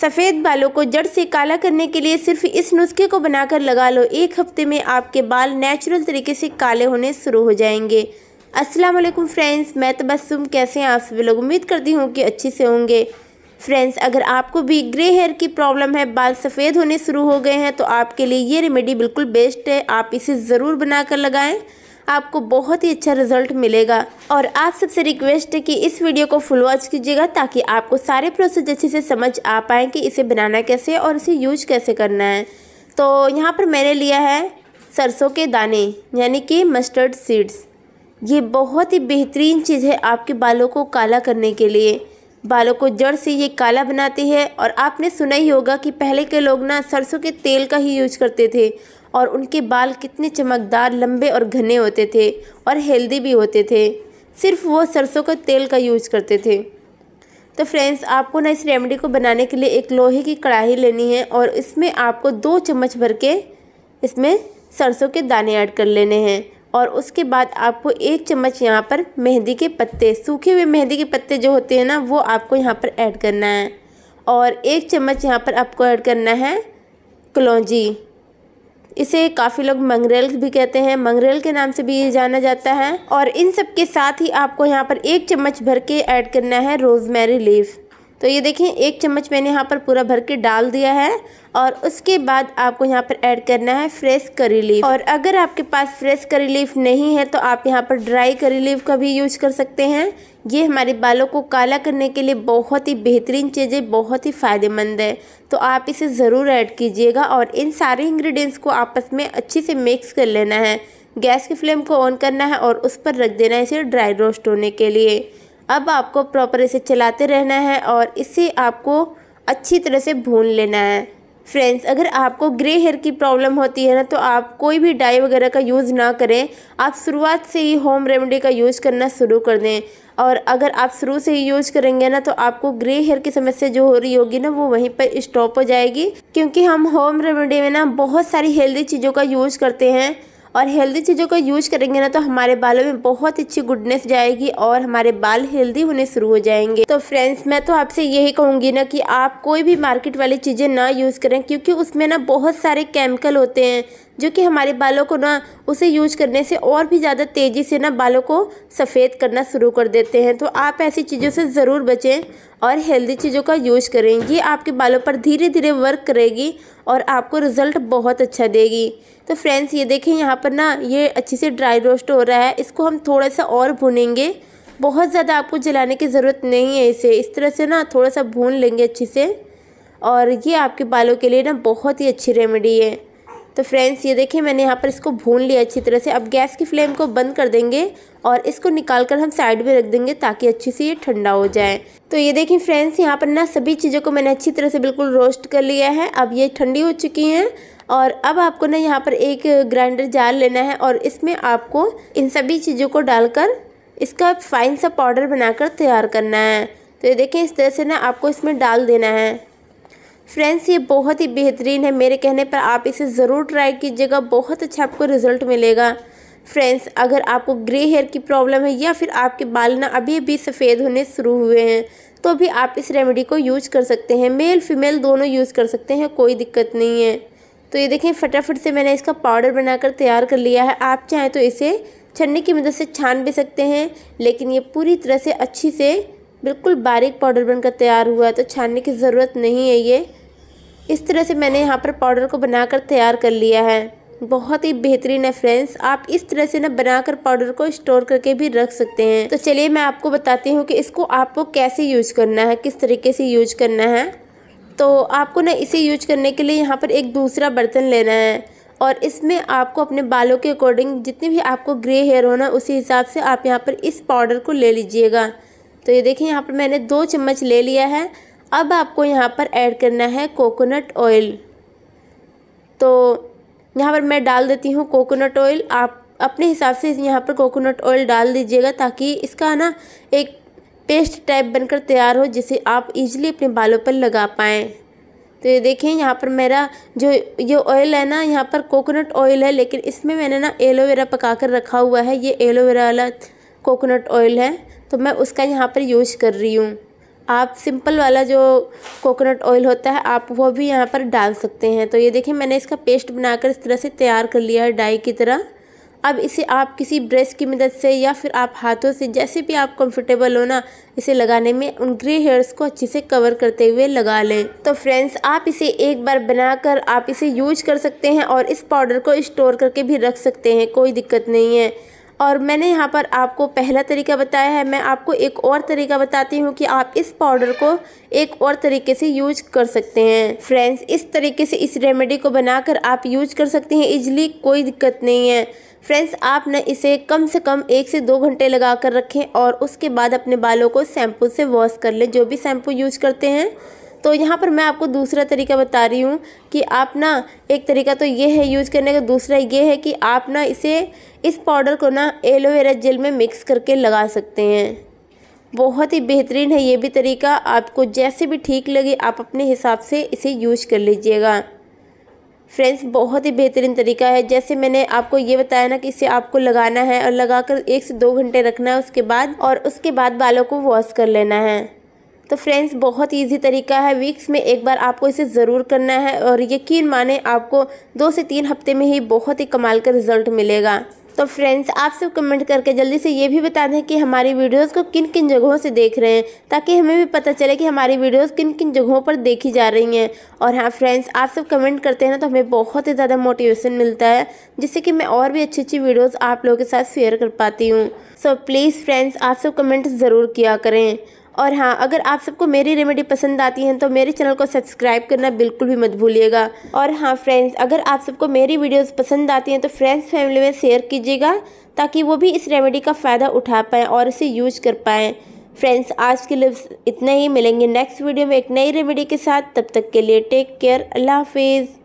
सफ़ेद बालों को जड़ से काला करने के लिए सिर्फ इस नुस्खे को बनाकर लगा लो एक हफ्ते में आपके बाल नेचुरल तरीके से काले होने शुरू हो जाएंगे अस्सलाम वालेकुम फ्रेंड्स मैं तबस्सुम कैसे हैं आप सभी लोग उम्मीद करती हूँ कि अच्छे से होंगे फ्रेंड्स अगर आपको भी ग्रे हेयर की प्रॉब्लम है बाल सफ़ेद होने शुरू हो गए हैं तो आपके लिए ये रेमेडी बिल्कुल बेस्ट है आप इसे ज़रूर बनाकर लगाएं आपको बहुत ही अच्छा रिजल्ट मिलेगा और आप सबसे रिक्वेस्ट है कि इस वीडियो को फुल वॉच कीजिएगा ताकि आपको सारे प्रोसेस अच्छे से समझ आ पाए कि इसे बनाना कैसे और इसे यूज कैसे करना है तो यहाँ पर मैंने लिया है सरसों के दाने यानी कि मस्टर्ड सीड्स ये बहुत ही बेहतरीन चीज़ है आपके बालों को काला करने के लिए बालों को जड़ से ये काला बनाती है और आपने सुना ही होगा कि पहले के लोग ना सरसों के तेल का ही यूज करते थे और उनके बाल कितने चमकदार लंबे और घने होते थे और हेल्दी भी होते थे सिर्फ वो सरसों के तेल का यूज करते थे तो फ्रेंड्स आपको ना इस रेमेडी को बनाने के लिए एक लोहे की कढ़ाई लेनी है और इसमें आपको दो चम्मच भर के इसमें सरसों के दाने ऐड कर लेने हैं और उसके बाद आपको एक चम्मच यहाँ पर मेहंदी के पत्ते सूखे हुए मेहंदी के पत्ते जो होते हैं ना वो आपको यहाँ पर ऐड करना है और एक चम्मच यहाँ पर आपको ऐड करना है कलौजी इसे काफ़ी लोग मंगरेल भी कहते हैं मंगरेल के नाम से भी ये जाना जाता है और इन सब के साथ ही आपको यहाँ पर एक चम्मच भर के ऐड करना है रोजमेरी लीफ तो ये देखें एक चम्मच मैंने यहाँ पर पूरा भर के डाल दिया है और उसके बाद आपको यहाँ पर ऐड करना है फ्रेश करी लीफ और अगर आपके पास फ्रेश करी लीफ नहीं है तो आप यहाँ पर ड्राई करी लीफ का भी यूज कर सकते हैं ये हमारे बालों को काला करने के लिए बहुत ही बेहतरीन चीज़ है बहुत ही फ़ायदेमंद है तो आप इसे ज़रूर ऐड कीजिएगा और इन सारे इंग्रेडिएंट्स को आपस में अच्छे से मिक्स कर लेना है गैस की फ्लेम को ऑन करना है और उस पर रख देना है इसे ड्राई रोस्ट होने के लिए अब आपको प्रॉपर इसे चलाते रहना है और इसे आपको अच्छी तरह से भून लेना है फ्रेंड्स अगर आपको ग्रे हेयर की प्रॉब्लम होती है ना तो आप कोई भी डाई वगैरह का यूज़ ना करें आप शुरुआत से ही होम रेमेडी का यूज़ करना शुरू कर दें और अगर आप शुरू से ही यूज करेंगे ना तो आपको ग्रे हेयर की समस्या जो हो रही होगी ना वो वहीं पर स्टॉप हो जाएगी क्योंकि हम होम रेमेडी में ना बहुत सारी हेल्दी चीज़ों का यूज़ करते हैं और हेल्दी चीज़ों का यूज करेंगे ना तो हमारे बालों में बहुत अच्छी गुडनेस जाएगी और हमारे बाल हेल्दी होने शुरू हो जाएंगे तो फ्रेंड्स मैं तो आपसे यही कहूँगी ना कि आप कोई भी मार्केट वाली चीज़ें ना यूज़ करें क्योंकि उसमें ना बहुत सारे केमिकल होते हैं जो कि हमारे बालों को ना उसे यूज करने से और भी ज़्यादा तेज़ी से ना बालों को सफ़ेद करना शुरू कर देते हैं तो आप ऐसी चीज़ों से ज़रूर बचें और हेल्दी चीज़ों का यूज करें ये आपके बालों पर धीरे धीरे वर्क करेगी और आपको रिज़ल्ट बहुत अच्छा देगी तो फ्रेंड्स ये देखें यहाँ पर ना ये अच्छे से ड्राई रोस्ट हो रहा है इसको हम थोड़ा सा और भुनेंगे बहुत ज़्यादा आपको जलाने की ज़रूरत नहीं है इसे इस तरह से ना थोड़ा सा भून लेंगे अच्छे से और ये आपके बालों के लिए ना बहुत ही अच्छी रेमेडी है तो फ्रेंड्स ये देखिए मैंने यहाँ पर इसको भून लिया अच्छी तरह से अब गैस की फ्लेम को बंद कर देंगे और इसको निकाल कर हम साइड में रख देंगे ताकि अच्छे से ये ठंडा हो जाए तो ये देखिए फ्रेंड्स यहाँ पर ना सभी चीज़ों को मैंने अच्छी तरह से बिल्कुल रोस्ट कर लिया है अब ये ठंडी हो चुकी हैं और अब आपको ना यहाँ पर एक ग्राइंडर जार लेना है और इसमें आपको इन सभी चीज़ों को डालकर इसका फाइन सा पाउडर बनाकर तैयार करना है तो ये देखें इस तरह से ना आपको इसमें डाल देना है फ्रेंड्स ये बहुत ही बेहतरीन है मेरे कहने पर आप इसे ज़रूर ट्राई कीजिएगा बहुत अच्छा आपको रिज़ल्ट मिलेगा फ्रेंड्स अगर आपको ग्रे हेयर की प्रॉब्लम है या फिर आपके बाल ना अभी भी सफ़ेद होने शुरू हुए हैं तो भी आप इस रेमेडी को यूज कर सकते हैं मेल फीमेल दोनों यूज़ कर सकते हैं कोई दिक्कत नहीं है तो ये देखें फटाफट से मैंने इसका पाउडर बनाकर तैयार कर लिया है आप चाहें तो इसे छन्नी की मदद से छान भी सकते हैं लेकिन ये पूरी तरह से अच्छी से बिल्कुल बारीक पाउडर बनकर तैयार हुआ है तो छानने की ज़रूरत नहीं है ये इस तरह से मैंने यहाँ पर पाउडर को बनाकर तैयार कर लिया है बहुत ही बेहतरीन है फ्रेंड्स आप इस तरह से ना बनाकर पाउडर को स्टोर करके भी रख सकते हैं तो चलिए मैं आपको बताती हूँ कि इसको आपको कैसे यूज करना है किस तरीके से यूज करना है तो आपको ना इसे यूज करने के लिए यहाँ पर एक दूसरा बर्तन लेना है और इसमें आपको अपने बालों के अकॉर्डिंग जितने भी आपको ग्रे हेयर होना उसी हिसाब से आप यहाँ पर इस पाउडर को ले लीजिएगा तो ये देखिए यहाँ पर मैंने दो चम्मच ले लिया है अब आपको यहाँ पर ऐड करना है कोकोनट ऑयल तो यहाँ पर मैं डाल देती हूँ कोकोनट ऑयल आप अपने हिसाब से यहाँ पर कोकोनट ऑयल डाल दीजिएगा ताकि इसका ना एक पेस्ट टाइप बनकर तैयार हो जिसे आप इजीली अपने बालों पर लगा पाएँ तो ये देखें यहाँ पर मेरा जो ये ऑयल है ना यहाँ पर कोकोनट ऑयल है लेकिन इसमें मैंने ना एलोवेरा पका कर रखा हुआ है ये एलोवेरा वाला कोकोनट ऑयल है तो मैं उसका यहाँ पर यूज कर रही हूँ आप सिंपल वाला जो कोकोनट ऑयल होता है आप वो भी यहाँ पर डाल सकते हैं तो ये देखिए मैंने इसका पेस्ट बनाकर इस तरह से तैयार कर लिया है डाई की तरह अब इसे आप किसी ब्रश की मदद से या फिर आप हाथों से जैसे भी आप कंफर्टेबल हो ना इसे लगाने में उन ग्रे हेयर्स को अच्छे से कवर करते हुए लगा लें तो फ्रेंड्स आप इसे एक बार बनाकर आप इसे यूज कर सकते हैं और इस पाउडर को स्टोर करके भी रख सकते हैं कोई दिक्कत नहीं है और मैंने यहाँ पर आपको पहला तरीका बताया है मैं आपको एक और तरीका बताती हूँ कि आप इस पाउडर को एक और तरीके से यूज कर सकते हैं फ्रेंड्स इस तरीके से इस रेमेडी को बनाकर आप यूज कर सकते हैं इजली कोई दिक्कत नहीं है फ्रेंड्स आप ना इसे कम से कम एक से दो घंटे लगा कर रखें और उसके बाद अपने बालों को शैम्पू से वॉश कर लें जो भी शैम्पू यूज करते हैं तो यहाँ पर मैं आपको दूसरा तरीका बता रही हूँ कि आप ना एक तरीका तो ये है यूज़ करने का दूसरा ये है कि आप ना इसे इस पाउडर को ना एलोवेरा जेल में मिक्स करके लगा सकते हैं बहुत ही बेहतरीन है ये भी तरीका आपको जैसे भी ठीक लगे आप अपने हिसाब से इसे यूज कर लीजिएगा फ्रेंड्स बहुत ही बेहतरीन तरीका है जैसे मैंने आपको ये बताया ना कि इसे आपको लगाना है और लगाकर एक से दो घंटे रखना है उसके बाद और उसके बाद बालों को वॉश कर लेना है तो फ्रेंड्स बहुत ईजी तरीका है वीक्स में एक बार आपको इसे ज़रूर करना है और यकीन माने आपको दो से तीन हफ्ते में ही बहुत ही कमाल का रिजल्ट मिलेगा तो फ्रेंड्स आप सब कमेंट करके जल्दी से ये भी बता दें कि हमारी वीडियोस को किन किन जगहों से देख रहे हैं ताकि हमें भी पता चले कि हमारी वीडियोस किन किन जगहों पर देखी जा रही हैं और हाँ फ्रेंड्स आप सब कमेंट करते हैं ना तो हमें बहुत ही ज़्यादा मोटिवेशन मिलता है जिससे कि मैं और भी अच्छी अच्छी वीडियोज़ आप लोगों के साथ शेयर कर पाती हूँ सो प्लीज़ फ्रेंड्स आप सब कमेंट ज़रूर किया करें और हाँ अगर आप सबको मेरी रेमेडी पसंद आती है तो मेरे चैनल को सब्सक्राइब करना बिल्कुल भी मत भूलिएगा और हाँ फ्रेंड्स अगर आप सबको मेरी वीडियोस पसंद आती हैं तो फ्रेंड्स फैमिली में शेयर कीजिएगा ताकि वो भी इस रेमेडी का फ़ायदा उठा पाएँ और इसे यूज कर पाएँ फ्रेंड्स आज के लिए इतना ही मिलेंगे नेक्स्ट वीडियो में एक नई रेमेडी के साथ तब तक के लिए टेक केयर अल्लाह हाफिज़